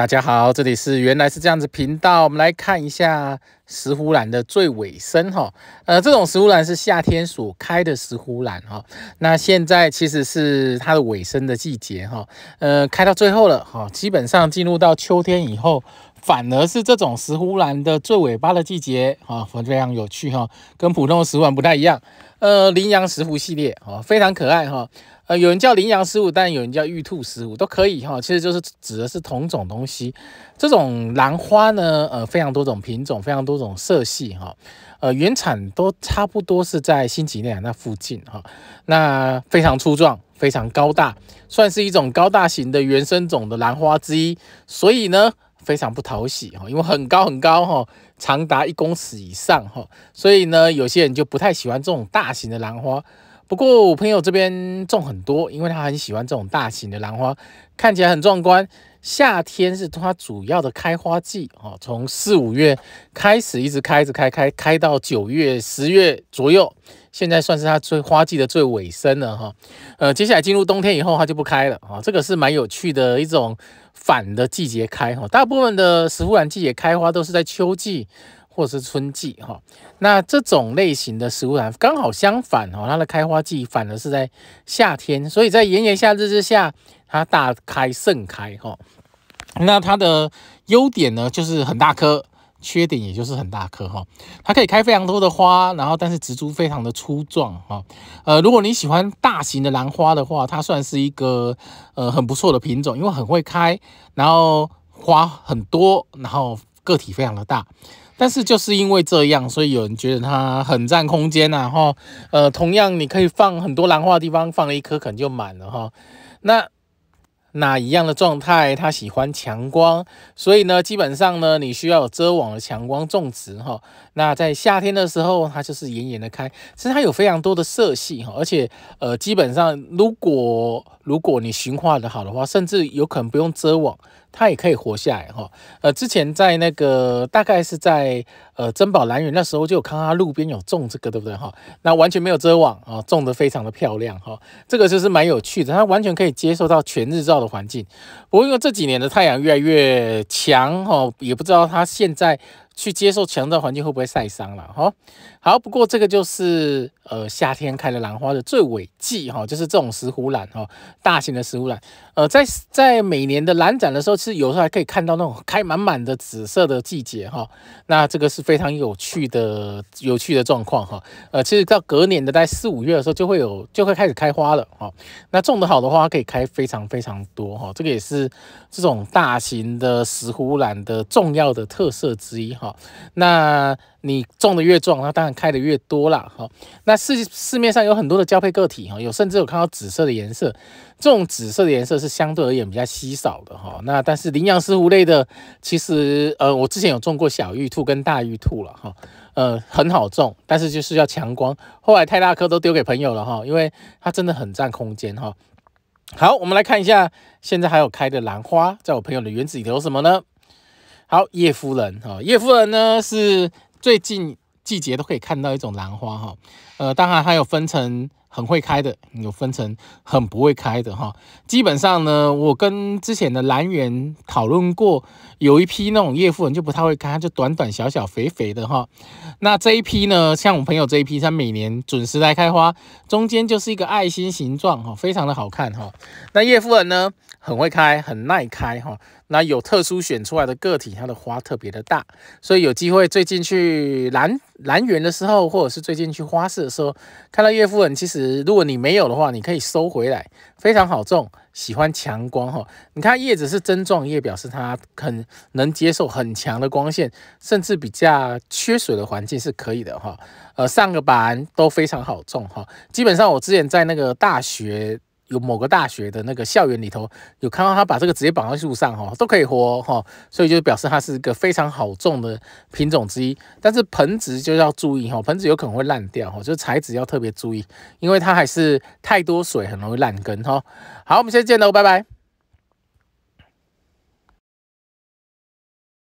大家好，这里是原来是这样子频道。我们来看一下石斛兰的最尾声哈。呃，这种石斛兰是夏天所开的石斛兰哈。那现在其实是它的尾声的季节哈。呃，开到最后了哈。基本上进入到秋天以后，反而是这种石斛兰的最尾巴的季节哈，非常有趣哈。跟普通的石斛兰不太一样。呃，羚羊石斛系列哈，非常可爱哈。呃，有人叫羚羊十五，但有人叫玉兔十五，都可以哈。其实就是指的是同种东西。这种兰花呢，呃，非常多种品种，非常多种色系哈。呃，原产都差不多是在新几内亚那附近哈。那非常粗壮，非常高大，算是一种高大型的原生种的兰花之一。所以呢，非常不讨喜哈，因为很高很高哈，长达一公尺以上哈。所以呢，有些人就不太喜欢这种大型的兰花。不过我朋友这边种很多，因为他很喜欢这种大型的兰花，看起来很壮观。夏天是它主要的开花季啊，从四五月开始一直开着开开开到九月、十月左右，现在算是它最花季的最尾声了哈。呃，接下来进入冬天以后，它就不开了啊。这个是蛮有趣的一种反的季节开哈。大部分的石斛兰季节开花都是在秋季。或是春季哈，那这种类型的食物兰刚好相反哦，它的开花季反而是在夏天，所以在炎炎夏日之下，它大开盛开哈。那它的优点呢，就是很大颗，缺点也就是很大颗哈。它可以开非常多的花，然后但是植株非常的粗壮哈。呃，如果你喜欢大型的兰花的话，它算是一个呃很不错的品种，因为很会开，然后花很多，然后。个体非常的大，但是就是因为这样，所以有人觉得它很占空间呐，哈，呃，同样你可以放很多兰花的地方放了一颗可能就满了哈，那那一样的状态，它喜欢强光，所以呢，基本上呢，你需要有遮网的强光种植哈，那在夏天的时候它就是炎炎的开，其实它有非常多的色系哈，而且呃，基本上如果如果你驯化的好的话，甚至有可能不用遮网。它也可以活下来哈，呃，之前在那个大概是在呃珍宝兰园那时候就有看到它路边有种这个，对不对哈？那完全没有遮网啊，种的非常的漂亮哈，这个就是蛮有趣的，它完全可以接受到全日照的环境，不过因为这几年的太阳越来越强哈，也不知道它现在。去接受强的环境会不会晒伤了哈？好，不过这个就是呃夏天开的兰花的最尾季哈，就是这种石斛兰哈，大型的石斛兰。呃，在在每年的兰展的时候，其实有时候还可以看到那种开满满的紫色的季节哈。那这个是非常有趣的有趣的状况哈。呃，其实到隔年的在四五月的时候就会有就会开始开花了哈。那种的好的花可以开非常非常多哈，这个也是这种大型的石斛兰的重要的特色之一哈。那你种的越壮，那当然开的越多啦。哈。那市市面上有很多的交配个体哈，有甚至有看到紫色的颜色，这种紫色的颜色是相对而言比较稀少的哈。那但是羚羊狮壶类的，其实呃，我之前有种过小玉兔跟大玉兔了哈，呃，很好种，但是就是要强光。后来太大颗都丢给朋友了哈，因为它真的很占空间哈。好，我们来看一下，现在还有开的兰花，在我朋友的园子里头有什么呢？好，叶夫人哈，叶夫人呢是最近季节都可以看到一种兰花哈，呃，当然还有分成很会开的，有分成很不会开的哈。基本上呢，我跟之前的兰园讨论过，有一批那种叶夫人就不太会开，就短短小小肥肥的哈。那这一批呢，像我朋友这一批，它每年准时来开花，中间就是一个爱心形状哈，非常的好看哈。那叶夫人呢，很会开，很耐开哈。那有特殊选出来的个体，它的花特别的大，所以有机会最近去兰兰园的时候，或者是最近去花市的时候，看到叶夫人，其实如果你没有的话，你可以收回来，非常好种，喜欢强光哈。你看叶子是针状叶，表示它很能接受很强的光线，甚至比较缺水的环境是可以的哈。呃，上个版都非常好种哈。基本上我之前在那个大学。有某个大学的那个校园里头，有看到他把这个直接绑在树上哈，都可以活哈，所以就表示它是一个非常好种的品种之一。但是盆植就要注意哈，盆植有可能会烂掉哈，就是材质要特别注意，因为它还是太多水很容易烂根哈。好，我们下次见喽，拜拜。